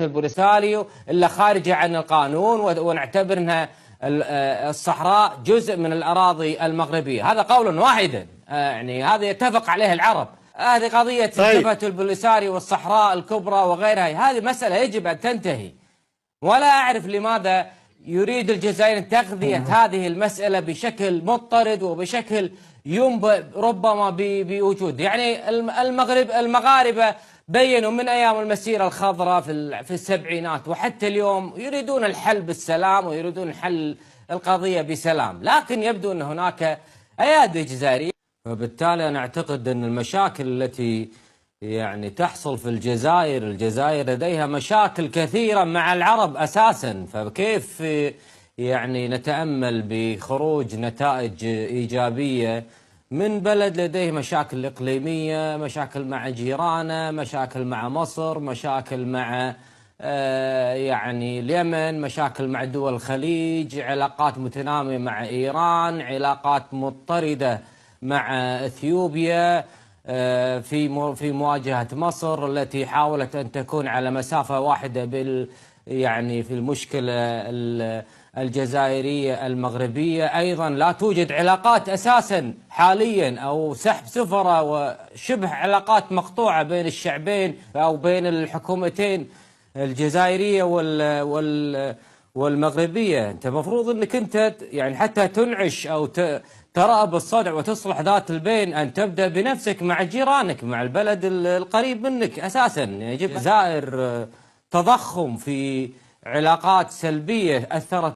البوليساريو إلا خارجة عن القانون ونعتبر أنها آه، الصحراء جزء من الأراضي المغربية هذا قول واحدا آه، يعني هذا يتفق عليه العرب هذه قضية طيب. جبهة والصحراء الكبرى وغيرها هذه مسألة يجب أن تنتهي ولا أعرف لماذا يريد الجزائر تغذية هذه المسألة بشكل مضطرد وبشكل ينبئ ربما بوجود يعني المغرب المغاربة بينوا من ايام المسيره الخضراء في في السبعينات وحتى اليوم يريدون الحل بالسلام ويريدون حل القضيه بسلام، لكن يبدو ان هناك ايادي جزائريه وبالتالي انا اعتقد ان المشاكل التي يعني تحصل في الجزائر، الجزائر لديها مشاكل كثيره مع العرب اساسا، فكيف يعني نتامل بخروج نتائج ايجابيه من بلد لديه مشاكل إقليمية مشاكل مع جيرانه مشاكل مع مصر مشاكل مع آه، يعني اليمن مشاكل مع دول الخليج علاقات متنامية مع إيران علاقات مضطردة مع أثيوبيا آه، في في مواجهة مصر التي حاولت أن تكون على مسافة واحدة بال يعني في المشكلة الجزائرية المغربية أيضا لا توجد علاقات أساسا حاليا أو سحب سفرة وشبه علاقات مقطوعة بين الشعبين أو بين الحكومتين الجزائرية وال, وال والمغربية أنت مفروض أنك أنت يعني حتى تنعش أو ت... ترى بالصدع وتصلح ذات البين أن تبدأ بنفسك مع جيرانك مع البلد القريب منك أساسا يجب نعم. زائر تضخم في علاقات سلبية أثرت